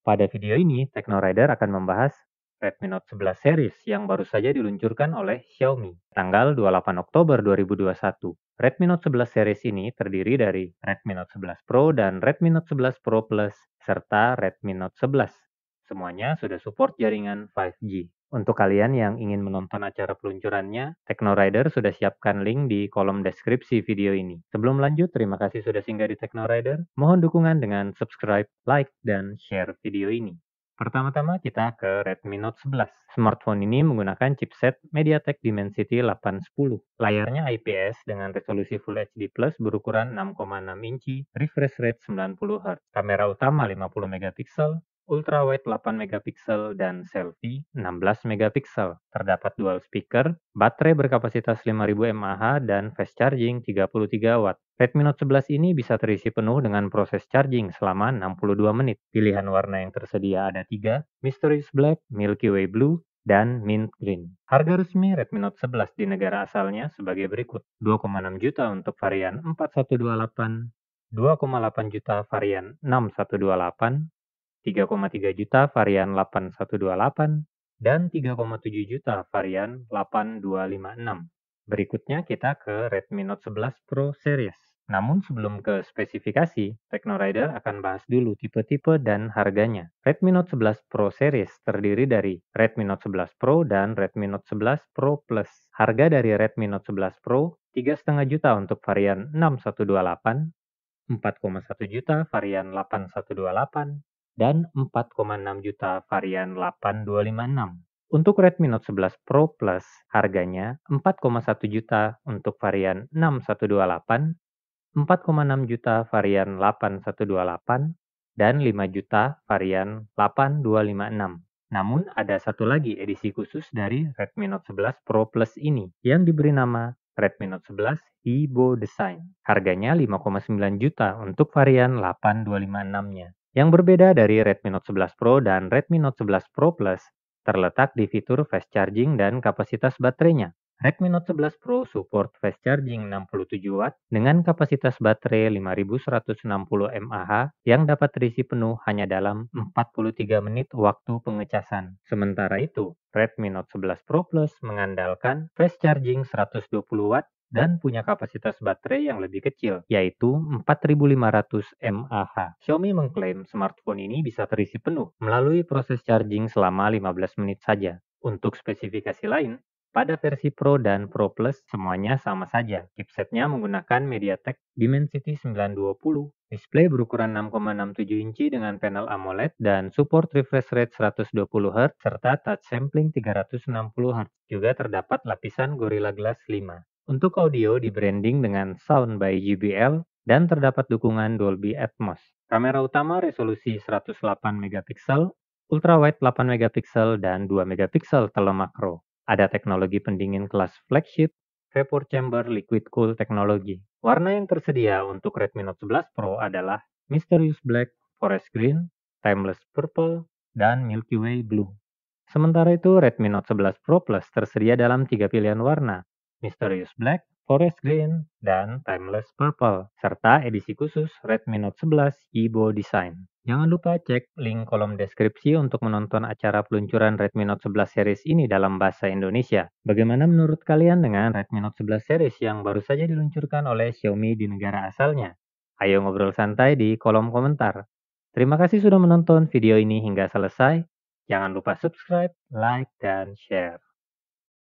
Pada video ini, TechnoRider akan membahas Redmi Note 11 series yang baru saja diluncurkan oleh Xiaomi tanggal 28 Oktober 2021. Redmi Note 11 series ini terdiri dari Redmi Note 11 Pro dan Redmi Note 11 Pro Plus serta Redmi Note 11. Semuanya sudah support jaringan 5G. Untuk kalian yang ingin menonton acara peluncurannya, Technorider sudah siapkan link di kolom deskripsi video ini. Sebelum lanjut, terima kasih sudah singgah di Technorider. Mohon dukungan dengan subscribe, like, dan share video ini. Pertama-tama kita ke Redmi Note 11. Smartphone ini menggunakan chipset MediaTek Dimensity 810. Layarnya IPS dengan resolusi Full HD+, berukuran 6,6 inci, refresh rate 90Hz. Kamera utama 50 mp ultrawide 8 megapiksel dan selfie 16 megapiksel. Terdapat dual speaker, baterai berkapasitas 5000 mAh dan fast charging 33 watt. Redmi Note 11 ini bisa terisi penuh dengan proses charging selama 62 menit. Pilihan warna yang tersedia ada 3, Mysterious Black, Milky Way Blue, dan mint green. Harga resmi Redmi Note 11 di negara asalnya sebagai berikut. 2,6 juta untuk varian 4128, 2,8 juta varian 6128, 3,3 juta varian 8128, dan 3,7 juta varian 8256. Berikutnya kita ke Redmi Note 11 Pro Series. Namun sebelum ke spesifikasi, Technorider akan bahas dulu tipe-tipe dan harganya. Redmi Note 11 Pro Series terdiri dari Redmi Note 11 Pro dan Redmi Note 11 Pro Plus. Harga dari Redmi Note 11 Pro 3,5 juta untuk varian 6128, 4,1 juta varian 8128, dan 4,6 juta varian 8256. Untuk Redmi Note 11 Pro Plus harganya 4,1 juta untuk varian 6128, 4,6 juta varian 8128, dan 5 juta varian 8256. Namun ada satu lagi edisi khusus dari Redmi Note 11 Pro Plus ini yang diberi nama Redmi Note 11 Hibo Design. Harganya 5,9 juta untuk varian 8256-nya. Yang berbeda dari Redmi Note 11 Pro dan Redmi Note 11 Pro Plus terletak di fitur fast charging dan kapasitas baterainya. Redmi Note 11 Pro support fast charging 67 watt dengan kapasitas baterai 5160 mAh yang dapat terisi penuh hanya dalam 43 menit waktu pengecasan. Sementara itu, Redmi Note 11 Pro Plus mengandalkan fast charging 120 watt dan punya kapasitas baterai yang lebih kecil, yaitu 4500 mAh. Xiaomi mengklaim smartphone ini bisa terisi penuh melalui proses charging selama 15 menit saja. Untuk spesifikasi lain, pada versi Pro dan Pro Plus semuanya sama saja. Chipsetnya menggunakan MediaTek Dimensity 920, display berukuran 6,67 inci dengan panel AMOLED dan support refresh rate 120Hz serta touch sampling 360Hz. Juga terdapat lapisan Gorilla Glass 5. Untuk audio di branding dengan Sound by JBL dan terdapat dukungan Dolby Atmos. Kamera utama resolusi 108 megapiksel, ultrawide 8 megapiksel dan 2 megapiksel telemakro. Ada teknologi pendingin kelas flagship, vapor chamber liquid cool teknologi. Warna yang tersedia untuk Redmi Note 11 Pro adalah Mysterious Black, Forest Green, Timeless Purple, dan Milky Way Blue. Sementara itu, Redmi Note 11 Pro Plus tersedia dalam tiga pilihan warna, Mysterious Black, Forest Green, dan Timeless Purple, serta edisi khusus Redmi Note 11 Yibo Design. Jangan lupa cek link kolom deskripsi untuk menonton acara peluncuran Redmi Note 11 series ini dalam bahasa Indonesia. Bagaimana menurut kalian dengan Redmi Note 11 series yang baru saja diluncurkan oleh Xiaomi di negara asalnya? Ayo ngobrol santai di kolom komentar. Terima kasih sudah menonton video ini hingga selesai. Jangan lupa subscribe, like, dan share.